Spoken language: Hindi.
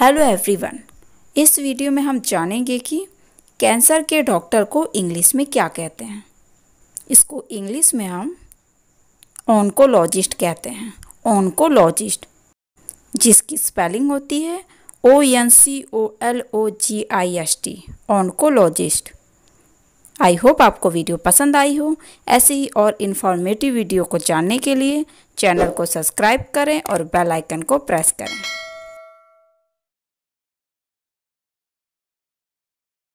हेलो एवरीवन इस वीडियो में हम जानेंगे कि कैंसर के डॉक्टर को इंग्लिश में क्या कहते हैं इसको इंग्लिश में हम ऑनकोलॉजिस्ट कहते हैं ऑनकोलॉजिस्ट जिसकी स्पेलिंग होती है O N C O L O G I S T oncologist I hope आपको वीडियो पसंद आई हो ऐसे ही और इन्फॉर्मेटिव वीडियो को जानने के लिए चैनल को सब्सक्राइब करें और बेल आइकन को प्रेस करें